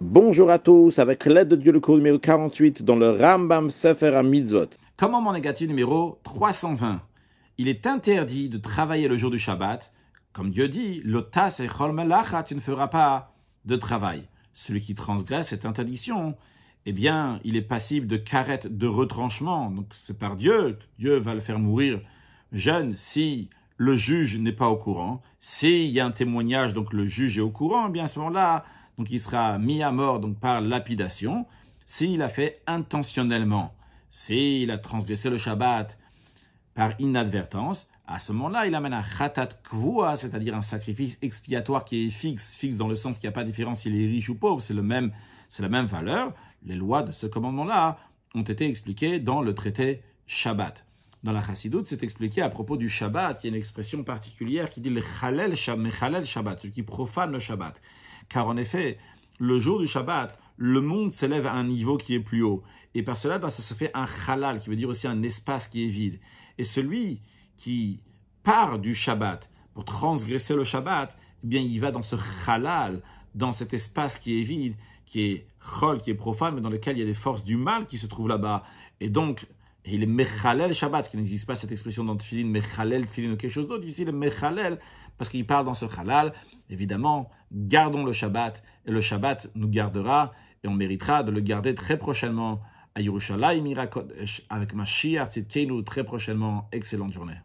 Bonjour à tous, avec l'aide de Dieu le cours numéro 48 dans le Rambam Sefer Comment mon négatif numéro 320. Il est interdit de travailler le jour du Shabbat. Comme Dieu dit, l'otas et melacha, tu ne feras pas de travail. Celui qui transgresse cette interdiction, eh bien, il est passible de carette de retranchement. Donc c'est par Dieu Dieu va le faire mourir jeune si le juge n'est pas au courant. S'il y a un témoignage, donc le juge est au courant, eh bien à ce moment-là, donc il sera mis à mort donc par lapidation, s'il a fait intentionnellement, s'il a transgressé le Shabbat par inadvertance, à ce moment-là, il amène un khatat kvua, c'est-à-dire un sacrifice expiatoire qui est fixe, fixe dans le sens qu'il n'y a pas de différence s'il est riche ou pauvre, c'est la même valeur. Les lois de ce commandement-là ont été expliquées dans le traité Shabbat. Dans la chassidoute, c'est expliqué à propos du Shabbat, qui y une expression particulière qui dit le Chalel Shabbat, celui qui profane le Shabbat. Car en effet, le jour du Shabbat, le monde s'élève à un niveau qui est plus haut. Et par cela, ça se fait un halal, qui veut dire aussi un espace qui est vide. Et celui qui part du Shabbat pour transgresser le Shabbat, eh bien, il va dans ce halal, dans cet espace qui est vide, qui est chol, qui est profane, mais dans lequel il y a des forces du mal qui se trouvent là-bas. Et donc, il est Mechalel Shabbat, qui n'existe pas cette expression dans Tfilin, Mechalel Tfilin ou quelque chose d'autre. Ici, il est Mechalel, parce qu'il parle dans ce Halal. Évidemment, gardons le Shabbat, et le Shabbat nous gardera, et on méritera de le garder très prochainement à Yerushalayim avec Mashiach Tzidkenu, très prochainement. Excellente journée.